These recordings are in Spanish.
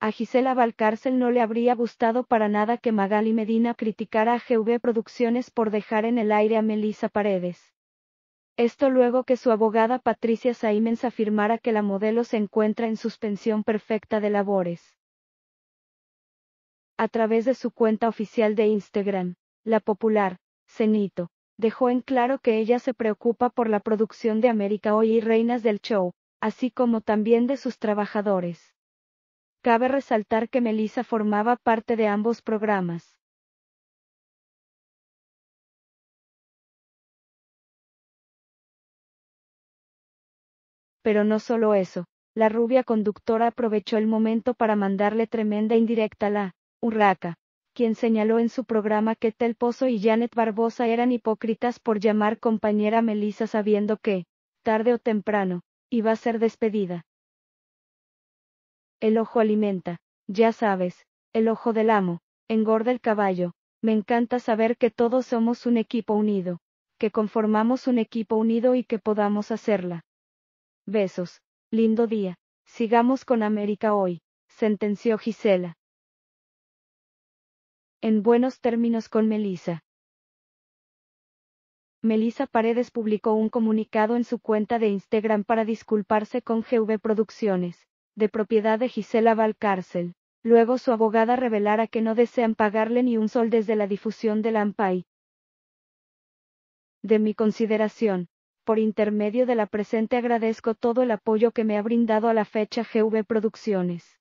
A Gisela Valcárcel no le habría gustado para nada que Magali Medina criticara a GV Producciones por dejar en el aire a Melissa Paredes. Esto luego que su abogada Patricia Saimens afirmara que la modelo se encuentra en suspensión perfecta de labores. A través de su cuenta oficial de Instagram, la popular, Cenito, dejó en claro que ella se preocupa por la producción de América Hoy y Reinas del Show, así como también de sus trabajadores. Cabe resaltar que Melissa formaba parte de ambos programas. Pero no solo eso, la rubia conductora aprovechó el momento para mandarle tremenda indirecta a la Urraca, quien señaló en su programa que Tel Pozo y Janet Barbosa eran hipócritas por llamar compañera Melissa sabiendo que, tarde o temprano, iba a ser despedida el ojo alimenta, ya sabes, el ojo del amo, engorda el caballo, me encanta saber que todos somos un equipo unido, que conformamos un equipo unido y que podamos hacerla. Besos, lindo día, sigamos con América hoy, sentenció Gisela. En buenos términos con Melissa. Melissa Paredes publicó un comunicado en su cuenta de Instagram para disculparse con GV Producciones de propiedad de Gisela Valcárcel. Luego su abogada revelara que no desean pagarle ni un sol desde la difusión de Lampay. De mi consideración, por intermedio de la presente agradezco todo el apoyo que me ha brindado a la fecha GV Producciones.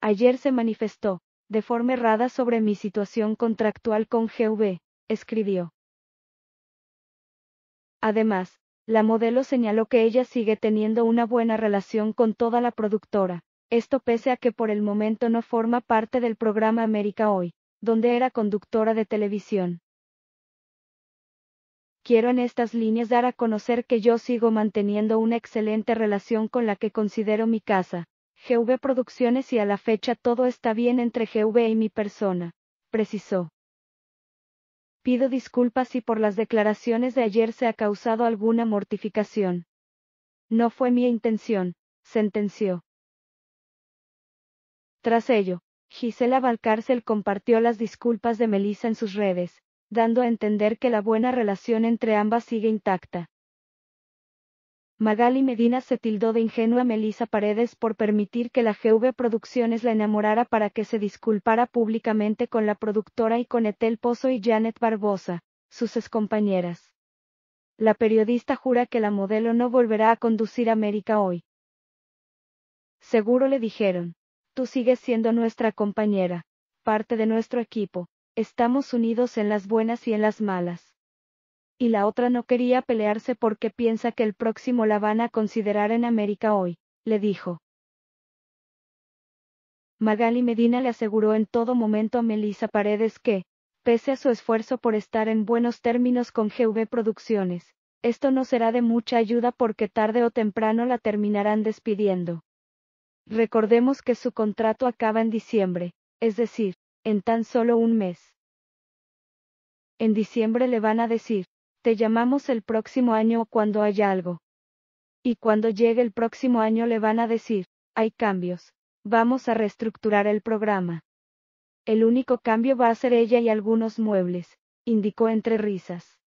Ayer se manifestó, de forma errada sobre mi situación contractual con GV, escribió. Además, la modelo señaló que ella sigue teniendo una buena relación con toda la productora, esto pese a que por el momento no forma parte del programa América Hoy, donde era conductora de televisión. Quiero en estas líneas dar a conocer que yo sigo manteniendo una excelente relación con la que considero mi casa, GV Producciones y a la fecha todo está bien entre GV y mi persona, precisó. Pido disculpas si por las declaraciones de ayer se ha causado alguna mortificación. No fue mi intención, sentenció. Tras ello, Gisela Valcárcel compartió las disculpas de Melissa en sus redes, dando a entender que la buena relación entre ambas sigue intacta. Magali Medina se tildó de ingenua Melisa Paredes por permitir que la GV Producciones la enamorara para que se disculpara públicamente con la productora y con Etel Pozo y Janet Barbosa, sus excompañeras. La periodista jura que la modelo no volverá a conducir América hoy. Seguro le dijeron. Tú sigues siendo nuestra compañera, parte de nuestro equipo, estamos unidos en las buenas y en las malas y la otra no quería pelearse porque piensa que el próximo la van a considerar en América hoy, le dijo. Magali Medina le aseguró en todo momento a Melissa Paredes que, pese a su esfuerzo por estar en buenos términos con GV Producciones, esto no será de mucha ayuda porque tarde o temprano la terminarán despidiendo. Recordemos que su contrato acaba en diciembre, es decir, en tan solo un mes. En diciembre le van a decir, te llamamos el próximo año o cuando haya algo. Y cuando llegue el próximo año le van a decir, hay cambios. Vamos a reestructurar el programa. El único cambio va a ser ella y algunos muebles, indicó entre risas.